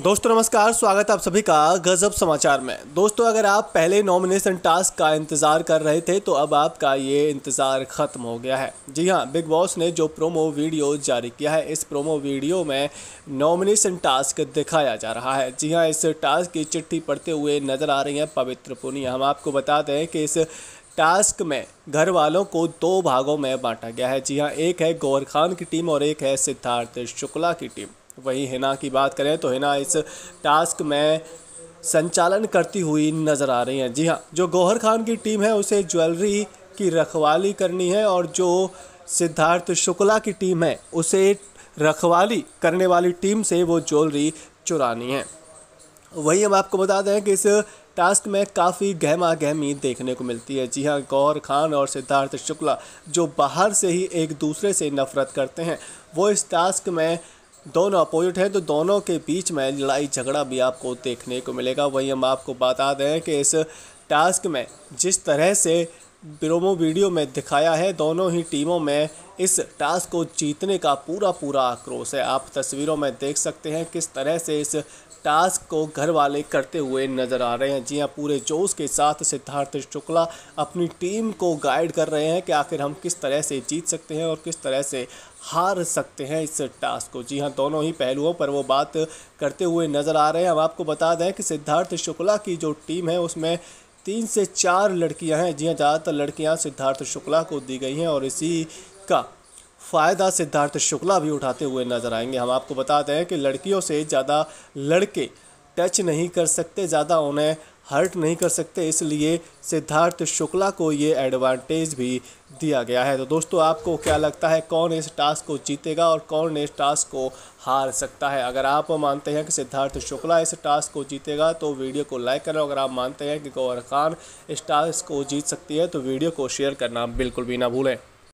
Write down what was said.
दोस्तों नमस्कार स्वागत है आप सभी का गजब समाचार में दोस्तों अगर आप पहले नॉमिनेशन टास्क का इंतज़ार कर रहे थे तो अब आपका ये इंतज़ार ख़त्म हो गया है जी हाँ बिग बॉस ने जो प्रोमो वीडियो जारी किया है इस प्रोमो वीडियो में नॉमिनेशन टास्क दिखाया जा रहा है जी हाँ इस टास्क की चिट्ठी पढ़ते हुए नज़र आ रही हैं पवित्र पुनिया हम आपको बता दें कि इस टास्क में घर वालों को दो भागों में बांटा गया है जी हाँ एक है गौर खान की टीम और एक है सिद्धार्थ शुक्ला की टीम वहीं हिना की बात करें तो हिना इस टास्क में संचालन करती हुई नज़र आ रही हैं जी हाँ जो गौहर खान की टीम है उसे ज्वेलरी की रखवाली करनी है और जो सिद्धार्थ शुक्ला की टीम है उसे रखवाली करने वाली टीम से वो ज्वेलरी चुरानी है वहीं हम आपको बता दें कि इस टास्क में काफ़ी गहमा गहमी देखने को मिलती है जी हाँ गौर खान और सिद्धार्थ शुक्ला जो बाहर से ही एक दूसरे से नफरत करते हैं वो इस टास्क में दोनों अपोजिट हैं तो दोनों के बीच में लड़ाई झगड़ा भी आपको देखने को मिलेगा वहीं हम आपको बता दें कि इस टास्क में जिस तरह से प्रोमो वीडियो में दिखाया है दोनों ही टीमों में इस टास्क को जीतने का पूरा पूरा आक्रोश है आप तस्वीरों में देख सकते हैं किस तरह से इस टास्क को घर वाले करते हुए नज़र आ रहे हैं जी हाँ पूरे जोश के साथ सिद्धार्थ शुक्ला अपनी टीम को गाइड कर रहे हैं कि आखिर हम किस तरह से जीत सकते हैं और किस तरह से हार सकते हैं इस टास्क को जी हाँ दोनों ही पहलुओं पर वो बात करते हुए नज़र आ रहे हैं हम आपको बता दें कि सिद्धार्थ शुक्ला की जो टीम है उसमें तीन से चार लड़कियां हैं जी हाँ ज़्यादातर लड़कियां सिद्धार्थ शुक्ला को दी गई हैं और इसी का फ़ायदा सिद्धार्थ शुक्ला भी उठाते हुए नज़र आएंगे हम आपको बताते हैं कि लड़कियों से ज़्यादा लड़के टच नहीं कर सकते ज़्यादा उन्हें हर्ट नहीं कर सकते इसलिए सिद्धार्थ शुक्ला को ये एडवांटेज भी दिया गया है तो दोस्तों आपको क्या लगता है कौन इस टास्क को जीतेगा और कौन इस टास्क को हार सकता है अगर आप मानते हैं कि सिद्धार्थ शुक्ला इस टास्क को जीतेगा तो वीडियो को लाइक करें अगर आप मानते हैं कि गौर खान इस टास्क को जीत सकती है तो वीडियो को शेयर करना बिल्कुल भी ना भूलें